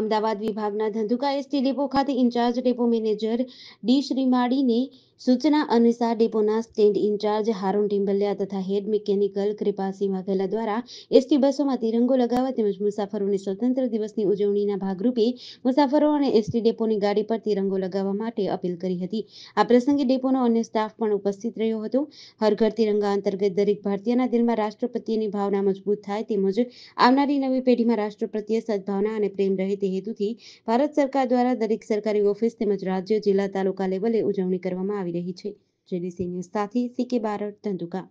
અમદાવાદ વિભાગના Dhandhuka ST depot ખાતે incharge depot manager D શ્રીમાળીને સૂચના અનુસાર ડેપોના સ્ટેન્ડ ઇન્ચાર્જ હારૂન ટિંબલિયા તથા હેડ મિકેનિકલ કૃપાસિંહ વાઘેલા દ્વારા એસટી બસોમાં તિરંગો લગાવવા તેમજ મુસાફરોને સ્વતંત્ર દિવસની ઉજવણીના ભાગરૂપે મુસાફરો અને એસટી ડેપોની ગાડી પર તિરંગો લગાવવા માટે અપીલ કરી હતી આ પ્રસંગે ડેપોનો અન્ય સ્ટાફ પણ ઉપસ્થિત રહ્યો હતો હર ઘર તિરંગા અંતર્ગત દરેક ભારતીયના દિલમાં રાષ્ટ્રપતિની ભાવના મજબૂત થાય તેમજ આવનારી નવી પેઢીમાં રાષ્ટ્ર પ્રત્યે સદભાવના અને પ્રેમ રહે તે હેતુથી ભારત સરકાર દ્વારા દરેક સરકારી ઓફિસ તેમજ રાજ્ય જિલ્લા તાલુકા લેવલે ઉજવણી કરવામાં આવી આવી રહી છે જેની સિનિયર સાથી સીકે બારડ ધંધુકા